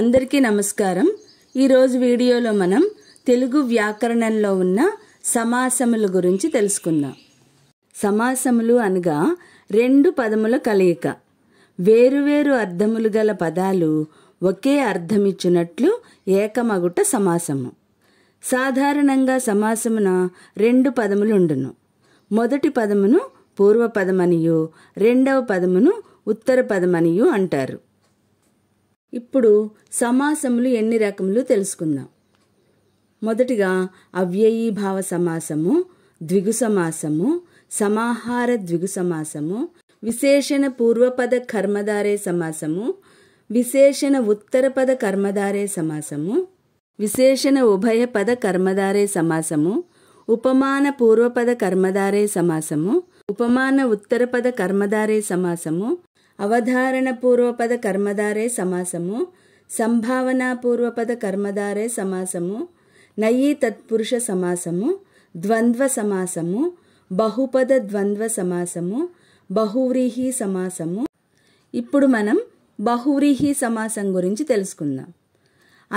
అందరికీ నమస్కారం ఈరోజు వీడియోలో మనం తెలుగు వ్యాకరణంలో ఉన్న సమాసముల గురించి తెలుసుకుందాం సమాసములు అనగా రెండు పదముల కలయిక వేరువేరు అర్థములు గల పదాలు ఒకే అర్థమిచ్చినట్లు ఏకమగుట సమాసము సాధారణంగా సమాసమున రెండు పదములుండును మొదటి పదమును పూర్వపదమనియు రెండవ పదమును ఉత్తర పదమనియు అంటారు ఇప్పుడు సమాసములు ఎన్ని రకములు తెలుసుకుందాం మొదటిగా అవ్యయీభావ సమాసము ద్విగు సమాసము సమాహార ద్విగు సమాసము విశేషణ పూర్వపద కర్మధారే సమాసము విశేషణ ఉత్తరపద కర్మధారే సమాసము విశేషణ ఉభయపద కర్మధారే సమాసము ఉపమాన పూర్వపద కర్మధారే సమాసము ఉపమాన ఉత్తరపద కర్మధారే సమాసము అవధారణపూర్వపద కర్మధారే సమాసము సంభావనాపూర్వపద కర్మధారే సమాసము నయీ తత్పురుష సమాసము ద్వంద్వ సమాసము బహుపద ద్వంద్వ సమాసము బహువ్రీహి సమాసము ఇప్పుడు మనం బహువ్రీహి సమాసం గురించి తెలుసుకుందాం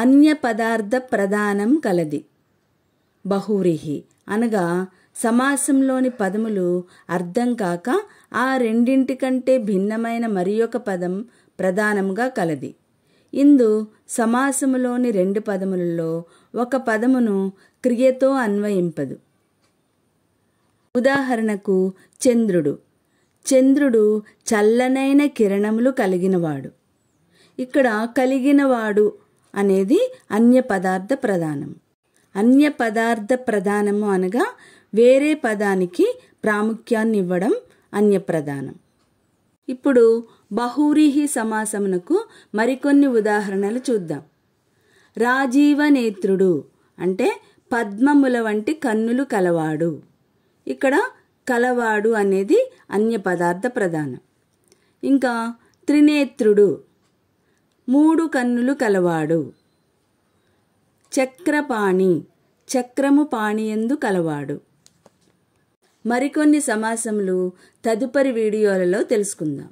అన్య పదార్థ ప్రధానం కలది బహువ్రీహి అనగా సమాసంలోని పదములు అర్థం కాక ఆ రెండింటికంటే భిన్నమైన మరి పదం ప్రధానంగా కలది ఇందు సమాసములోని రెండు పదములలో ఒక పదమును క్రియతో అన్వయింపదు ఉదాహరణకు చంద్రుడు చంద్రుడు చల్లనైన కిరణములు కలిగినవాడు ఇక్కడ కలిగినవాడు అనేది అన్య పదార్థ ప్రధానం అన్య పదార్థ ప్రధానము అనగా వేరే పదానికి ప్రాముఖ్యాన్ని ఇవ్వడం అన్యప్రధానం ఇప్పుడు బహురిహి సమాసమునకు మరికొన్ని ఉదాహరణలు చూద్దాం రాజీవనేత్రుడు అంటే పద్మముల వంటి కన్నులు కలవాడు ఇక్కడ కలవాడు అనేది అన్య పదార్థ ప్రధానం ఇంకా త్రినేత్రుడు మూడు కన్నులు కలవాడు చక్రపాణి చక్రము పాణియందు కలవాడు మరికొన్ని సమాసములు తదుపరి వీడియోలలో తెలుసుకుందాం